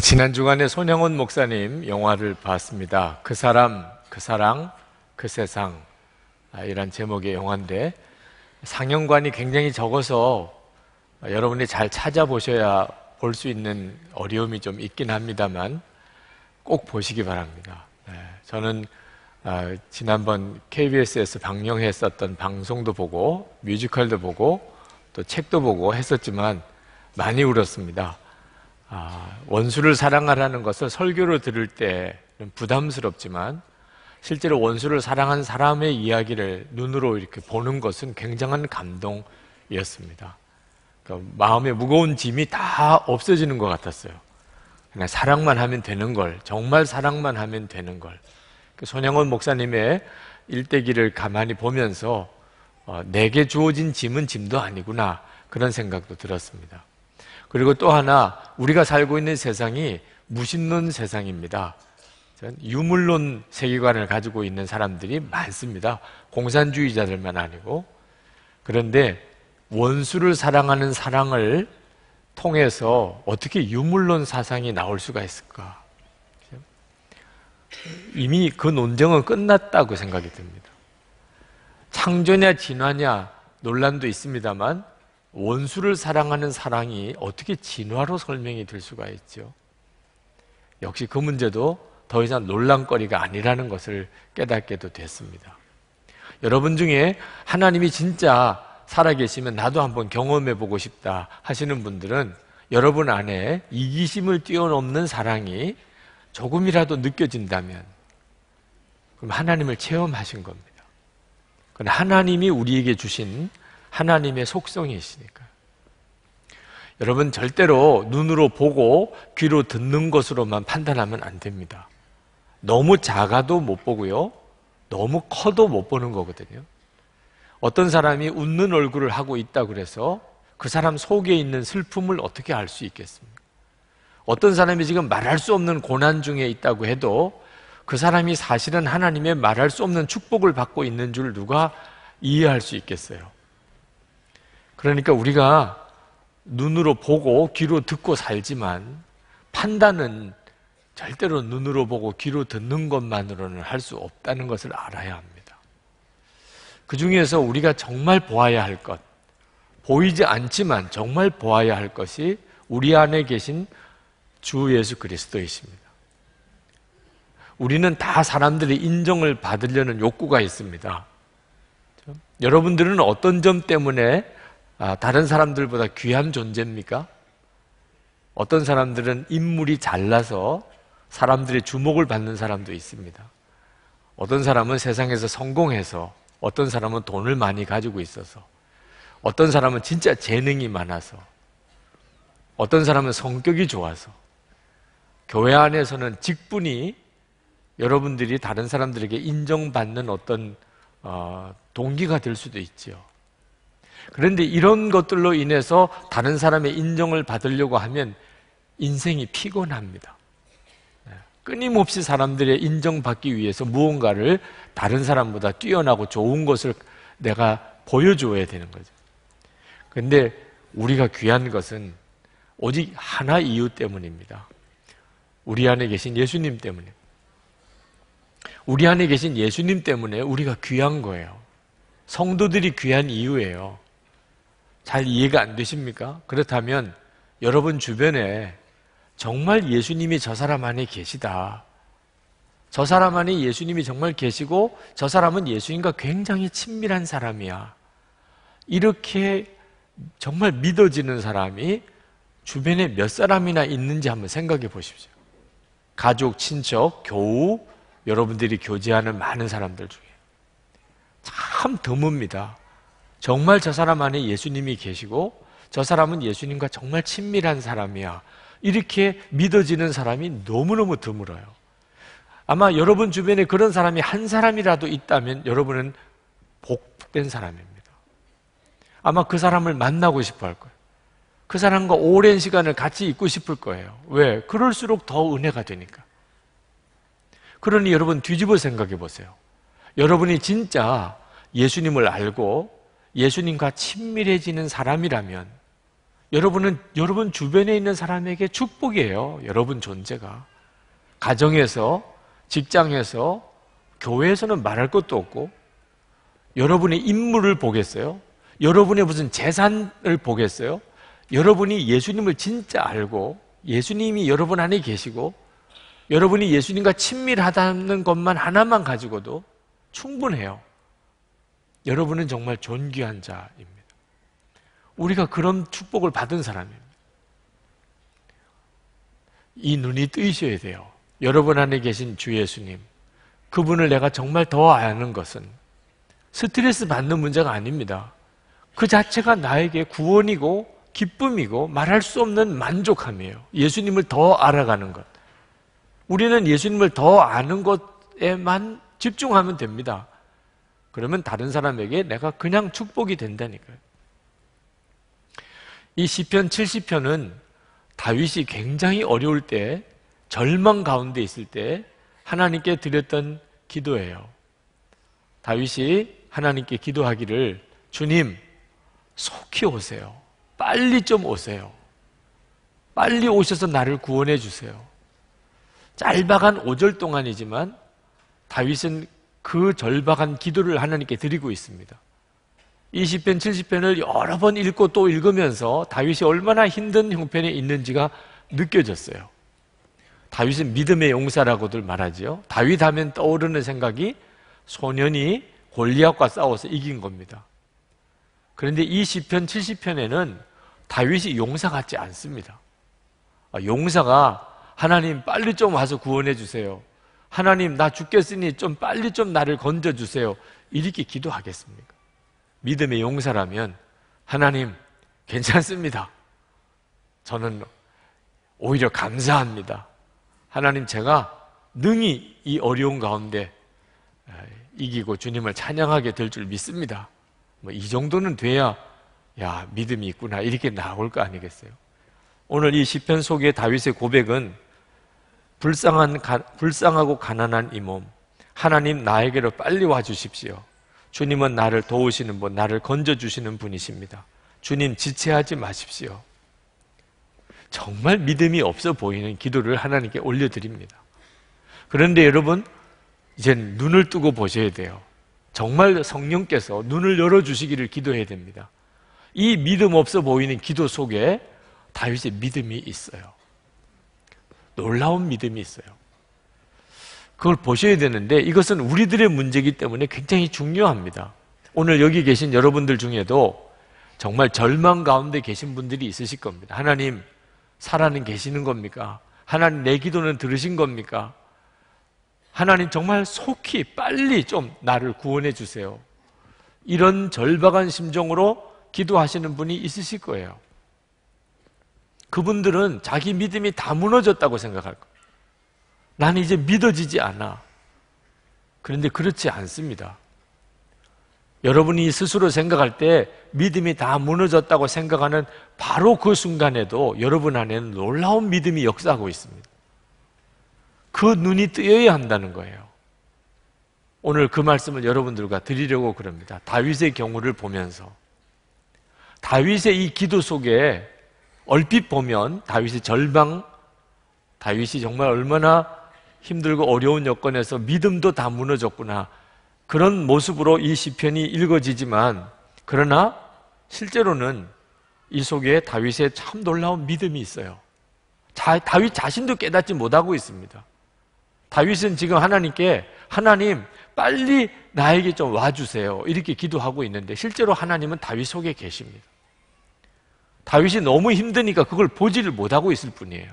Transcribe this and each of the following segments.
아, 지난 주간에 손영훈 목사님 영화를 봤습니다. 그 사람, 그 사랑, 그 세상 아, 이란 제목의 영화인데 상영관이 굉장히 적어서 여러분이 잘 찾아보셔야 볼 수 있는 어려움이 좀 있긴 합니다만 꼭 보시기 바랍니다. 네, 저는 아, 지난번 KBS에서 방영했었던 방송도 보고 뮤지컬도 보고 또 책도 보고 했었지만 많이 울었습니다. 아, 원수를 사랑하라는 것을 설교로 들을 때는 부담스럽지만 실제로 원수를 사랑한 사람의 이야기를 눈으로 이렇게 보는 것은 굉장한 감동이었습니다. 그러니까 마음의 무거운 짐이 다 없어지는 것 같았어요. 그냥 사랑만 하면 되는 걸, 정말 사랑만 하면 되는 걸. 그 손양원 목사님의 일대기를 가만히 보면서 어, 내게 주어진 짐은 짐도 아니구나 그런 생각도 들었습니다. 그리고 또 하나 우리가 살고 있는 세상이 무신론 세상입니다. 유물론 세계관을 가지고 있는 사람들이 많습니다. 공산주의자들만 아니고. 그런데 원수를 사랑하는 사랑을 통해서 어떻게 유물론 사상이 나올 수가 있을까? 이미 그 논쟁은 끝났다고 생각이 듭니다. 창조냐 진화냐 논란도 있습니다만 원수를 사랑하는 사랑이 어떻게 진화로 설명이 될 수가 있죠? 역시 그 문제도 더 이상 논란거리가 아니라는 것을 깨닫게도 됐습니다. 여러분 중에 하나님이 진짜 살아계시면 나도 한번 경험해 보고 싶다 하시는 분들은 여러분 안에 이기심을 뛰어넘는 사랑이 조금이라도 느껴진다면 그럼 하나님을 체험하신 겁니다. 그 하나님이 우리에게 주신 하나님의 속성이 있으니까. 여러분 절대로 눈으로 보고 귀로 듣는 것으로만 판단하면 안 됩니다. 너무 작아도 못 보고요. 너무 커도 못 보는 거거든요. 어떤 사람이 웃는 얼굴을 하고 있다 그래서 그 사람 속에 있는 슬픔을 어떻게 알 수 있겠습니까? 어떤 사람이 지금 말할 수 없는 고난 중에 있다고 해도 그 사람이 사실은 하나님의 말할 수 없는 축복을 받고 있는 줄 누가 이해할 수 있겠어요? 그러니까 우리가 눈으로 보고 귀로 듣고 살지만 판단은 절대로 눈으로 보고 귀로 듣는 것만으로는 할 수 없다는 것을 알아야 합니다. 그 중에서 우리가 정말 보아야 할 것, 보이지 않지만 정말 보아야 할 것이 우리 안에 계신 주 예수 그리스도이십니다. 우리는 다 사람들의 인정을 받으려는 욕구가 있습니다. 여러분들은 어떤 점 때문에 아, 다른 사람들보다 귀한 존재입니까? 어떤 사람들은 인물이 잘나서 사람들의 주목을 받는 사람도 있습니다. 어떤 사람은 세상에서 성공해서 어떤 사람은 돈을 많이 가지고 있어서 어떤 사람은 진짜 재능이 많아서 어떤 사람은 성격이 좋아서 교회 안에서는 직분이 여러분들이 다른 사람들에게 인정받는 어떤 어, 동기가 될 수도 있지 그런데 이런 것들로 인해서 다른 사람의 인정을 받으려고 하면 인생이 피곤합니다. 예, 끊임없이 사람들의 인정받기 위해서 무언가를 다른 사람보다 뛰어나고 좋은 것을 내가 보여줘야 되는 거죠. 근데 우리가 귀한 것은 오직 하나 이유 때문입니다. 우리 안에 계신 예수님 때문에. 우리 안에 계신 예수님 때문에 우리가 귀한 거예요. 성도들이 귀한 이유예요. 잘 이해가 안 되십니까? 그렇다면 여러분 주변에 정말 예수님이 저 사람 안에 계시다. 저 사람 안에 예수님이 정말 계시고 저 사람은 예수님과 굉장히 친밀한 사람이야. 이렇게 정말 믿어지는 사람이 주변에 몇 사람이나 있는지 한번 생각해 보십시오. 가족, 친척, 교우, 여러분들이 교제하는 많은 사람들 중에. 참 드뭅니다. 정말 저 사람 안에 예수님이 계시고 저 사람은 예수님과 정말 친밀한 사람이야. 이렇게 믿어지는 사람이 너무너무 드물어요. 아마 여러분 주변에 그런 사람이 한 사람이라도 있다면 여러분은 복된 사람입니다. 아마 그 사람을 만나고 싶어 할 거예요. 그 사람과 오랜 시간을 같이 있고 싶을 거예요. 왜? 그럴수록 더 은혜가 되니까. 그러니 여러분 뒤집어 생각해 보세요. 여러분이 진짜 예수님을 알고 예수님과 친밀해지는 사람이라면 여러분은 여러분 주변에 있는 사람에게 축복이에요. 여러분 존재가. 가정에서, 직장에서, 교회에서는 말할 것도 없고 여러분의 인물을 보겠어요? 여러분의 무슨 재산을 보겠어요? 여러분이 예수님을 진짜 알고 예수님이 여러분 안에 계시고 여러분이 예수님과 친밀하다는 것만 하나만 가지고도 충분해요. 여러분은 정말 존귀한 자입니다. 우리가 그런 축복을 받은 사람입니다. 이 눈이 뜨이셔야 돼요. 여러분 안에 계신 주 예수님, 그분을 내가 정말 더 아는 것은 스트레스 받는 문제가 아닙니다. 그 자체가 나에게 구원이고 기쁨이고 말할 수 없는 만족함이에요. 예수님을 더 알아가는 것. 우리는 예수님을 더 아는 것에만 집중하면 됩니다. 그러면 다른 사람에게 내가 그냥 축복이 된다니까요. 이 시편 70편은 다윗이 굉장히 어려울 때 절망 가운데 있을 때 하나님께 드렸던 기도예요. 다윗이 하나님께 기도하기를 주님 속히 오세요. 빨리 좀 오세요. 빨리 오셔서 나를 구원해 주세요. 짧아간 5절 동안이지만 다윗은 그 절박한 기도를 하나님께 드리고 있습니다. 20편, 70편을 여러 번 읽고 또 읽으면서 다윗이 얼마나 힘든 형편에 있는지가 느껴졌어요. 다윗은 믿음의 용사라고들 말하지요. 다윗 하면 떠오르는 생각이 소년이 골리앗과 싸워서 이긴 겁니다. 그런데 이 시편 70편에는 다윗이 용사 같지 않습니다. 아, 용사가 하나님 빨리 좀 와서 구원해 주세요. 하나님 나 죽겠으니 좀 빨리 좀 나를 건져 주세요. 이렇게 기도하겠습니까? 믿음의 용사라면 하나님 괜찮습니다. 저는 오히려 감사합니다. 하나님 제가 능히 이 어려운 가운데 아, 이기고 주님을 찬양하게 될 줄 믿습니다. 뭐 이 정도는 돼야 야 믿음이 있구나 이렇게 나올 거 아니겠어요? 오늘 이 시편 속의 다윗의 고백은 불쌍한, 가, 불쌍하고 가난한 이 몸, 하나님 나에게로 빨리 와 주십시오. 주님은 나를 도우시는 분, 나를 건져주시는 분이십니다. 주님 지체하지 마십시오. 정말 믿음이 없어 보이는 기도를 하나님께 올려드립니다. 그런데 여러분, 이제 눈을 뜨고 보셔야 돼요. 정말 성령께서 눈을 열어주시기를 기도해야 됩니다. 이 믿음 없어 보이는 기도 속에 다윗의 믿음이 있어요. 놀라운 믿음이 있어요. 그걸 보셔야 되는데 이것은 우리들의 문제이기 때문에 굉장히 중요합니다. 오늘 여기 계신 여러분들 중에도 정말 절망 가운데 계신 분들이 있으실 겁니다. 하나님, 살아는 계시는 겁니까? 하나님 내 기도는 들으신 겁니까? 하나님 정말 속히 빨리 좀 나를 구원해 주세요. 이런 절박한 심정으로 기도하시는 분이 있으실 거예요. 그분들은 자기 믿음이 다 무너졌다고 생각할 거예요. 나는 이제 믿어지지 않아. 그런데 그렇지 않습니다. 여러분이 스스로 생각할 때 믿음이 다 무너졌다고 생각하는 바로 그 순간에도 여러분 안에는 놀라운 믿음이 역사하고 있습니다. 그 눈이 뜨여야 한다는 거예요. 오늘 그 말씀을 여러분들과 드리려고 그럽니다. 다윗의 경우를 보면서 다윗의 이 기도 속에 얼핏 보면 다윗의 절망, 다윗이 정말 얼마나 힘들고 어려운 여건에서 믿음도 다 무너졌구나. 그런 모습으로 이 시편이 읽어지지만 그러나 실제로는 이 속에 다윗의 참 놀라운 믿음이 있어요. 자, 다윗 자신도 깨닫지 못하고 있습니다. 다윗은 지금 하나님께 하나님 빨리 나에게 좀 와주세요. 이렇게 기도하고 있는데 실제로 하나님은 다윗 속에 계십니다. 다윗이 너무 힘드니까 그걸 보지를 못하고 있을 뿐이에요.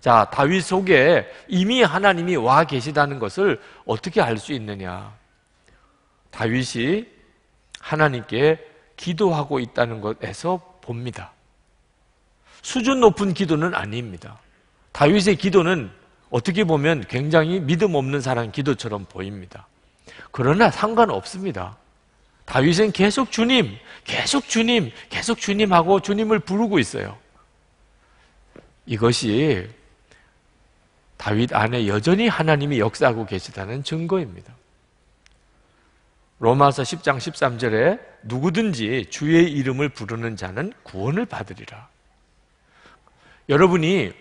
자, 다윗 속에 이미 하나님이 와 계시다는 것을 어떻게 알 수 있느냐? 다윗이 하나님께 기도하고 있다는 것에서 봅니다. 수준 높은 기도는 아닙니다. 다윗의 기도는 어떻게 보면 굉장히 믿음 없는 사람 기도처럼 보입니다. 그러나 상관없습니다. 다윗은 계속 주님, 계속 주님, 계속 주님하고 주님을 부르고 있어요. 이것이 다윗 안에 여전히 하나님이 역사하고 계시다는 증거입니다. 로마서 10장 13절에 누구든지 주의 이름을 부르는 자는 구원을 받으리라. 여러분이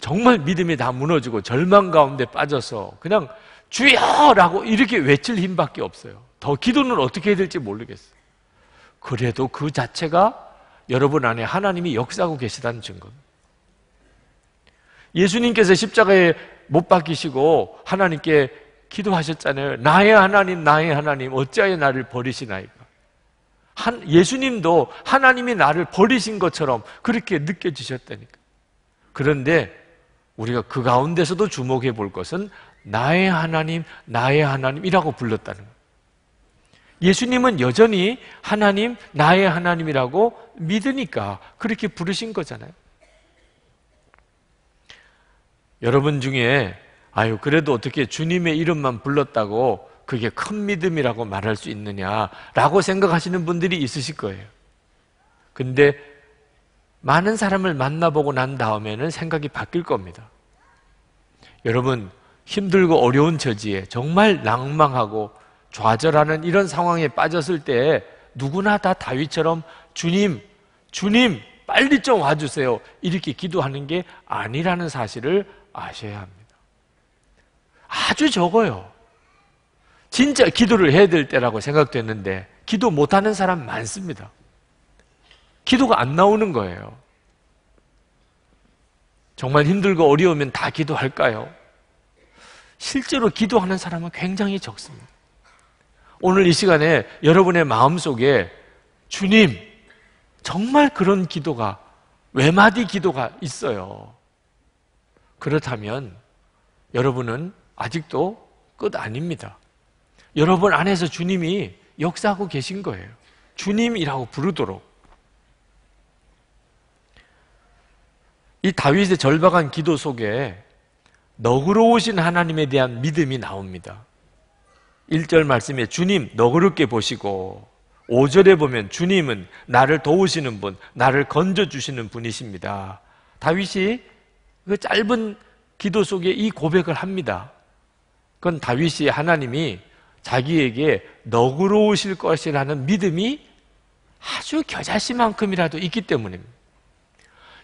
정말 믿음이 다 무너지고 절망 가운데 빠져서 그냥 주여! 라고 이렇게 외칠 힘밖에 없어요. 더 기도는 어떻게 해야 될지 모르겠어요. 그래도 그 자체가 여러분 안에 하나님이 역사하고 계시다는 증거입니다. 예수님께서 십자가에 못 박히시고 하나님께 기도하셨잖아요. 나의 하나님, 나의 하나님, 어찌하여 나를 버리시나이까. 한, 예수님도 하나님이 나를 버리신 것처럼 그렇게 느껴지셨다니까. 그런데 우리가 그 가운데서도 주목해 볼 것은 나의 하나님, 나의 하나님이라고 불렀다는 거예요. 예수님은 여전히 하나님, 나의 하나님이라고 믿으니까 그렇게 부르신 거잖아요. 여러분 중에, 아유, 그래도 어떻게 주님의 이름만 불렀다고 그게 큰 믿음이라고 말할 수 있느냐라고 생각하시는 분들이 있으실 거예요. 근데 많은 사람을 만나보고 난 다음에는 생각이 바뀔 겁니다. 여러분, 힘들고 어려운 처지에 정말 낭망하고 좌절하는 이런 상황에 빠졌을 때 누구나 다 다윗처럼 주님, 주님, 빨리 좀 와주세요. 이렇게 기도하는 게 아니라는 사실을 아셔야 합니다. 아주 적어요. 진짜 기도를 해야 될 때라고 생각됐는데, 기도 못하는 사람 많습니다. 기도가 안 나오는 거예요. 정말 힘들고 어려우면 다 기도할까요? 실제로 기도하는 사람은 굉장히 적습니다. 오늘 이 시간에 여러분의 마음 속에 주님, 정말 그런 기도가, 외마디 기도가 있어요. 그렇다면 여러분은 아직도 끝 아닙니다. 여러분 안에서 주님이 역사하고 계신 거예요. 주님이라고 부르도록. 이 다윗의 절박한 기도 속에 너그러우신 하나님에 대한 믿음이 나옵니다. 1절 말씀에 주님 너그럽게 보시고 5절에 보면 주님은 나를 도우시는 분, 나를 건져주시는 분이십니다. 다윗이 그 짧은 기도 속에 이 고백을 합니다. 그건 다윗이 하나님이 자기에게 너그러우실 것이라는 믿음이 아주 겨자씨만큼이라도 있기 때문입니다.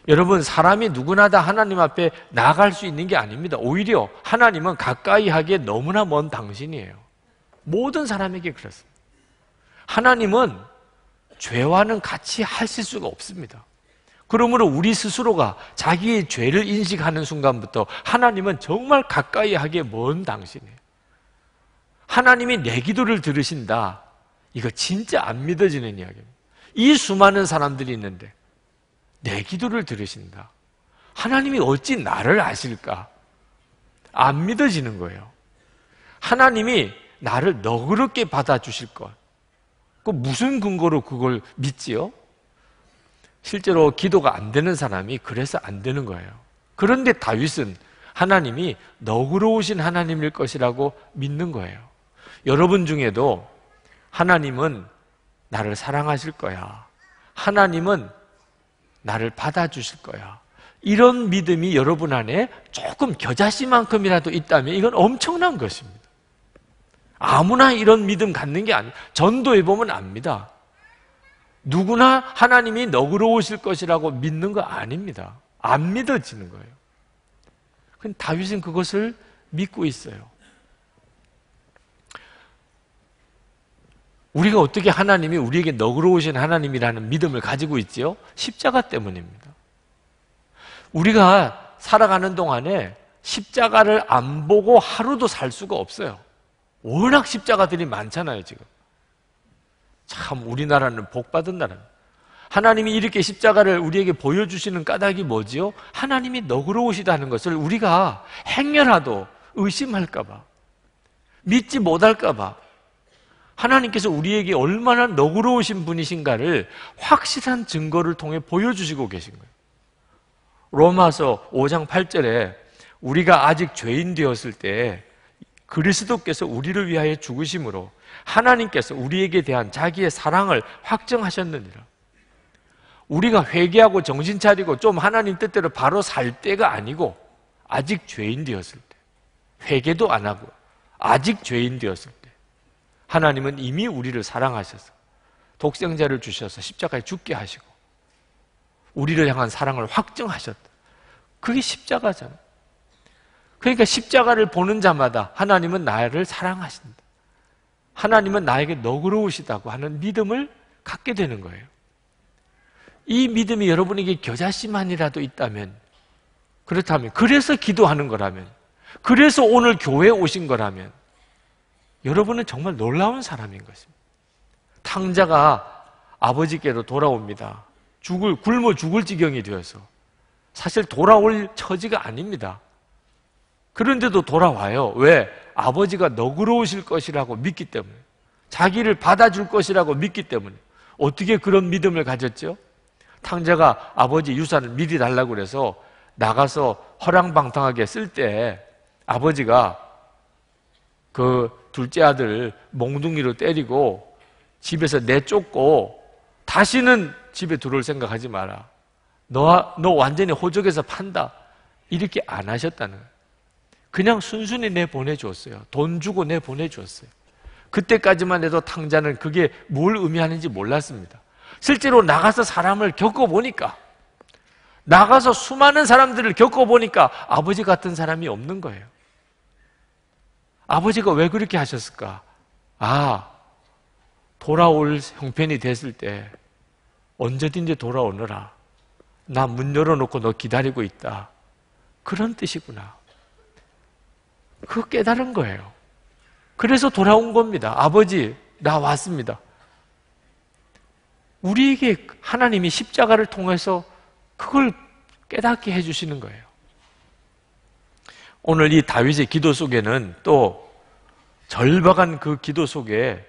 여러분, 사람이 누구나 다 하나님 앞에 나갈 수 있는 게 아닙니다. 오히려 하나님은 가까이 하기에 너무나 먼 당신이에요. 모든 사람에게 그렇습니다. 하나님은 죄와는 같이 하실 수가 없습니다. 그러므로 우리 스스로가 자기의 죄를 인식하는 순간부터 하나님은 정말 가까이 하기먼 당신이에요. 하나님이 내 기도를 들으신다. 이거 진짜 안 믿어지는 이야기입니다. 이 수많은 사람들이 있는데 내 기도를 들으신다. 하나님이 어찌 나를 아실까? 안 믿어지는 거예요. 하나님이 나를 너그럽게 받아주실 것. 그 무슨 근거로 그걸 믿지요? 실제로 기도가 안 되는 사람이 그래서 안 되는 거예요. 그런데 다윗은 하나님이 너그러우신 하나님일 것이라고 믿는 거예요. 여러분 중에도 하나님은 나를 사랑하실 거야. 하나님은 나를 받아주실 거야. 이런 믿음이 여러분 안에 조금 겨자씨만큼이라도 있다면 이건 엄청난 것입니다. 아무나 이런 믿음 갖는 게 아니에요. 전도해 보면 압니다. 누구나 하나님이 너그러우실 것이라고 믿는 거 아닙니다. 안 믿어지는 거예요. 근 다윗은 그것을 믿고 있어요. 우리가 어떻게 하나님이 우리에게 너그러우신 하나님이라는 믿음을 가지고 있지요? 십자가 때문입니다. 우리가 살아가는 동안에 십자가를 안 보고 하루도 살 수가 없어요. 워낙 십자가들이 많잖아요, 지금. 참, 우리나라는 복받은 나라. 하나님이 이렇게 십자가를 우리에게 보여주시는 까닭이 뭐지요? 하나님이 너그러우시다는 것을 우리가 행여라도 의심할까봐, 믿지 못할까봐, 하나님께서 우리에게 얼마나 너그러우신 분이신가를 확실한 증거를 통해 보여주시고 계신 거예요. 로마서 5장 8절에 우리가 아직 죄인 되었을 때 그리스도께서 우리를 위하여 죽으심으로 하나님께서 우리에게 대한 자기의 사랑을 확정하셨느니라. 우리가 회개하고 정신 차리고 좀 하나님 뜻대로 바로 살 때가 아니고 아직 죄인 되었을 때 회개도 안 하고 아직 죄인 되었을 때 하나님은 이미 우리를 사랑하셔서 독생자를 주셔서 십자가에 죽게 하시고 우리를 향한 사랑을 확정하셨다. 그게 십자가잖아. 그러니까 십자가를 보는 자마다 하나님은 나를 사랑하신다. 하나님은 나에게 너그러우시다고 하는 믿음을 갖게 되는 거예요. 이 믿음이 여러분에게 겨자씨만이라도 있다면, 그렇다면, 그래서 기도하는 거라면, 그래서 오늘 교회에 오신 거라면, 여러분은 정말 놀라운 사람인 것입니다. 탕자가 아버지께로 돌아옵니다. 죽을, 굶어 죽을 지경이 되어서. 사실 돌아올 처지가 아닙니다. 그런데도 돌아와요. 왜? 아버지가 너그러우실 것이라고 믿기 때문에. 자기를 받아줄 것이라고 믿기 때문에. 어떻게 그런 믿음을 가졌죠? 탕자가 아버지 유산을 미리 달라고 그래서 나가서 허랑방탕하게 쓸 때 아버지가 그 둘째 아들 몽둥이로 때리고 집에서 내쫓고 다시는 집에 들어올 생각하지 마라. 너, 너 완전히 호적에서 판다. 이렇게 안 하셨다는 거예요. 그냥 순순히 내보내줬어요. 돈 주고 내보내줬어요. 그때까지만 해도 탕자는 그게 뭘 의미하는지 몰랐습니다. 실제로 나가서 사람을 겪어보니까, 나가서 수많은 사람들을 겪어보니까 아버지 같은 사람이 없는 거예요. 아버지가 왜 그렇게 하셨을까? 아, 돌아올 형편이 됐을 때 언제든지 돌아오느라나 문 열어놓고 너 기다리고 있다. 그런 뜻이구나. 그거 깨달은 거예요. 그래서 돌아온 겁니다. 아버지, 나 왔습니다. 우리에게 하나님이 십자가를 통해서 그걸 깨닫게 해주시는 거예요. 오늘 이 다윗의 기도 속에는 또 절박한 그 기도 속에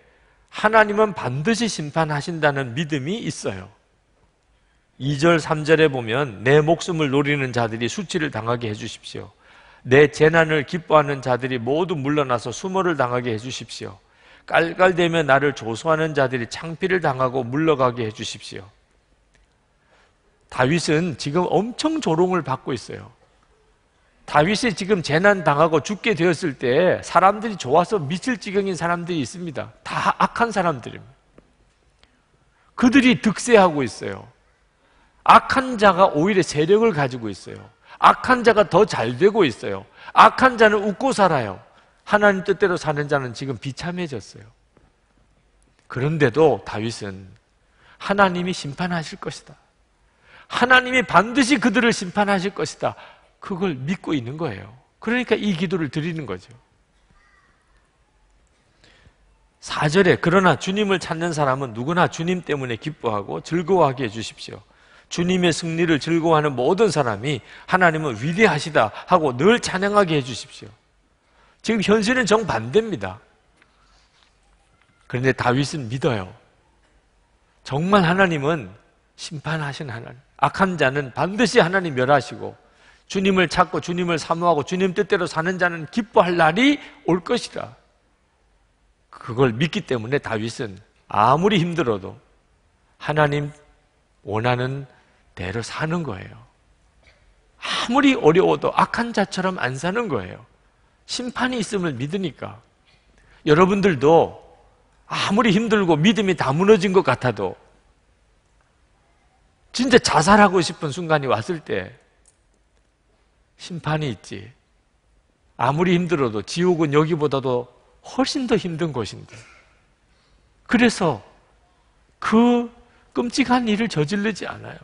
하나님은 반드시 심판하신다는 믿음이 있어요. 2절, 3절에 보면 내 목숨을 노리는 자들이 수치를 당하게 해주십시오. 내 재난을 기뻐하는 자들이 모두 물러나서 수모를 당하게 해주십시오. 깔깔대며 나를 조소하는 자들이 창피를 당하고 물러가게 해주십시오. 다윗은 지금 엄청 조롱을 받고 있어요. 다윗이 지금 재난 당하고 죽게 되었을 때 사람들이 좋아서 미칠 지경인 사람들이 있습니다. 다 악한 사람들입니다. 그들이 득세하고 있어요. 악한 자가 오히려 세력을 가지고 있어요. 악한 자가 더 잘 되고 있어요. 악한 자는 웃고 살아요. 하나님 뜻대로 사는 자는 지금 비참해졌어요. 그런데도 다윗은 하나님이 심판하실 것이다. 하나님이 반드시 그들을 심판하실 것이다. 그걸 믿고 있는 거예요. 그러니까 이 기도를 드리는 거죠. 4절에 그러나 주님을 찾는 사람은 누구나 주님 때문에 기뻐하고 즐거워하게 해주십시오. 주님의 승리를 즐거워하는 모든 사람이 하나님은 위대하시다 하고 늘 찬양하게 해주십시오. 지금 현실은 정반대입니다. 그런데 다윗은 믿어요. 정말 하나님은 심판하신 하나님. 악한 자는 반드시 하나님 멸하시고 주님을 찾고 주님을 사모하고 주님 뜻대로 사는 자는 기뻐할 날이 올 것이라. 그걸 믿기 때문에 다윗은 아무리 힘들어도 하나님 원하는 대로 사는 거예요. 아무리 어려워도 악한 자처럼 안 사는 거예요. 심판이 있음을 믿으니까. 여러분들도 아무리 힘들고 믿음이 다 무너진 것 같아도 진짜 자살하고 싶은 순간이 왔을 때 심판이 있지. 아무리 힘들어도 지옥은 여기보다도 훨씬 더 힘든 곳인데. 그래서 그 끔찍한 일을 저지르지 않아요.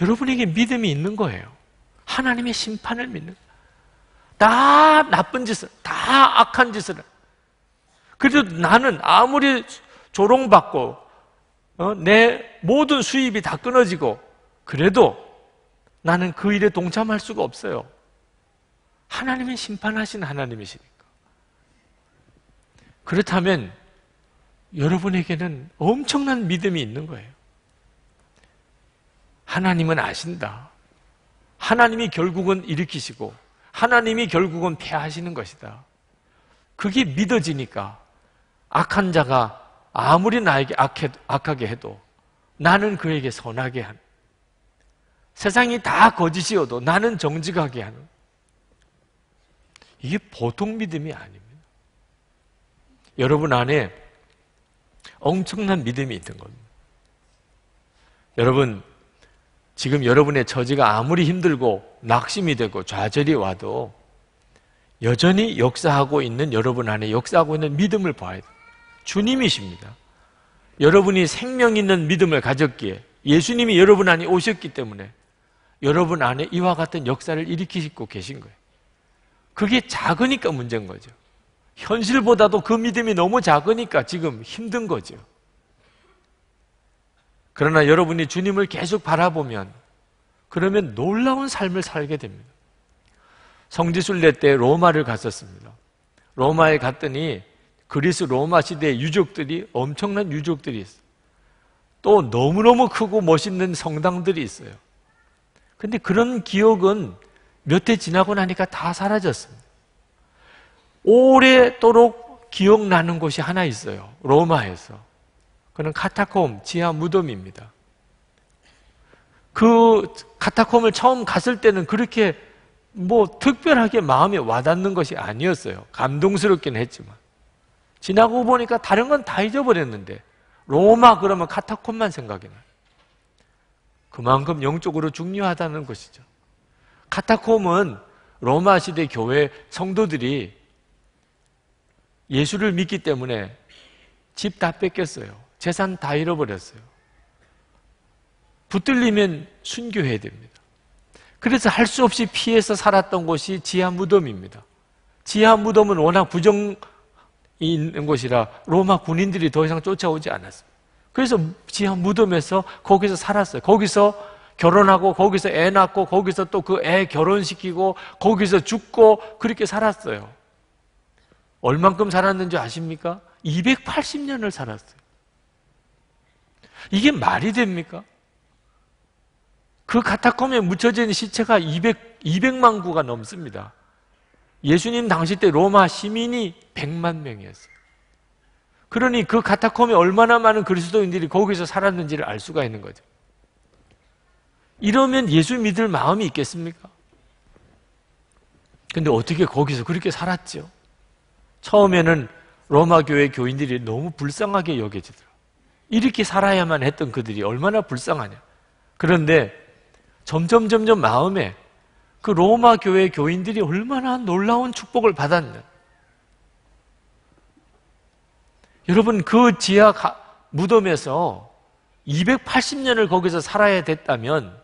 여러분에게 믿음이 있는 거예요. 하나님의 심판을 믿는 다 나쁜 짓을, 다 악한 짓을. 그래도 나는 아무리 조롱받고 어? 내 모든 수입이 다 끊어지고 그래도 나는 그 일에 동참할 수가 없어요. 하나님이 심판하신 하나님이시니까. 그렇다면 여러분에게는 엄청난 믿음이 있는 거예요. 하나님은 아신다. 하나님이 결국은 일으키시고 하나님이 결국은 패하시는 것이다. 그게 믿어지니까 악한 자가 아무리 나에게 악해, 악하게 해도 나는 그에게 선하게 하 세상이 다 거짓이어도 나는 정직하게 하는 이게 보통 믿음이 아닙니다. 여러분 안에 엄청난 믿음이 있는 겁니다. 여러분 지금 여러분의 처지가 아무리 힘들고 낙심이 되고 좌절이 와도 여전히 역사하고 있는 여러분 안에 역사하고 있는 믿음을 봐야 돼요. 주님이십니다. 여러분이 생명 있는 믿음을 가졌기에 예수님이 여러분 안에 오셨기 때문에 여러분 안에 이와 같은 역사를 일으키시고 계신 거예요. 그게 작으니까 문제인 거죠. 현실보다도 그 믿음이 너무 작으니까 지금 힘든 거죠. 그러나 여러분이 주님을 계속 바라보면 그러면 놀라운 삶을 살게 됩니다. 성지순례 때 로마를 갔었습니다. 로마에 갔더니 그리스 로마 시대 유적들이 엄청난 유적들이 있어요. 또 너무너무 크고 멋있는 성당들이 있어요. 근데 그런 기억은 몇 해 지나고 나니까 다 사라졌습니다. 오래도록 기억나는 곳이 하나 있어요. 로마에서. 그는 카타콤, 지하 무덤입니다. 그 카타콤을 처음 갔을 때는 그렇게 뭐 특별하게 마음에 와닿는 것이 아니었어요. 감동스럽긴 했지만. 지나고 보니까 다른 건 다 잊어버렸는데 로마 그러면 카타콤만 생각이 나요. 그만큼 영적으로 중요하다는 것이죠. 카타콤은 로마 시대 교회 성도들이 예수를 믿기 때문에 집 다 뺏겼어요. 재산 다 잃어버렸어요. 붙들리면 순교해야 됩니다. 그래서 할 수 없이 피해서 살았던 곳이 지하 무덤입니다. 지하 무덤은 워낙 부정이 있는 곳이라 로마 군인들이 더 이상 쫓아오지 않았어요. 그래서 지하 무덤에서 거기서 살았어요. 거기서 결혼하고 거기서 애 낳고 거기서 또 그 애 결혼시키고 거기서 죽고 그렇게 살았어요. 얼만큼 살았는지 아십니까? 280년을 살았어요. 이게 말이 됩니까? 그 카타콤에 묻혀진 시체가 200, 200만 구가 넘습니다. 예수님 당시 때 로마 시민이 100만 명이었어요. 그러니 그 카타콤에 얼마나 많은 그리스도인들이 거기서 살았는지를 알 수가 있는 거죠. 이러면 예수 믿을 마음이 있겠습니까? 근데 어떻게 거기서 그렇게 살았죠? 처음에는 로마 교회 교인들이 너무 불쌍하게 여겨지더라. 이렇게 살아야만 했던 그들이 얼마나 불쌍하냐. 그런데 점점 점점 마음에 그 로마 교회 교인들이 얼마나 놀라운 축복을 받았냐. 여러분 그 지하 무덤에서 280년을 거기서 살아야 됐다면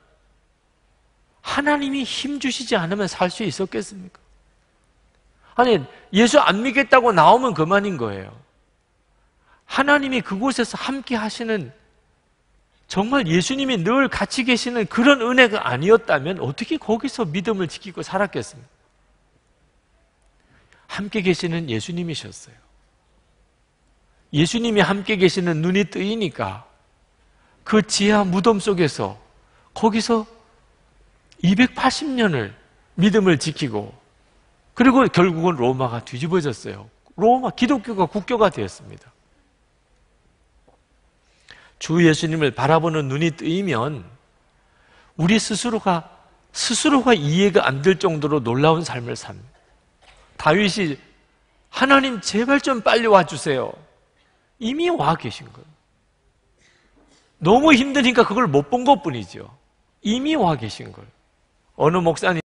하나님이 힘 주시지 않으면 살 수 있었겠습니까? 아니 예수 안 믿겠다고 나오면 그만인 거예요. 하나님이 그곳에서 함께 하시는 정말 예수님이 늘 같이 계시는 그런 은혜가 아니었다면 어떻게 거기서 믿음을 지키고 살았겠습니까? 함께 계시는 예수님이셨어요. 예수님이 함께 계시는 눈이 뜨이니까 그 지하 무덤 속에서 거기서 280년을 믿음을 지키고 그리고 결국은 로마가 뒤집어졌어요. 로마 기독교가 국교가 되었습니다. 주 예수님을 바라보는 눈이 뜨이면 우리 스스로가 스스로가 이해가 안 될 정도로 놀라운 삶을 삽다 다윗이 하나님 제발 좀 빨리 와 주세요. 이미 와 계신 거예요. 너무 힘드니까 그걸 못 본 것뿐이죠. 이미 와 계신 걸. 어느 목사님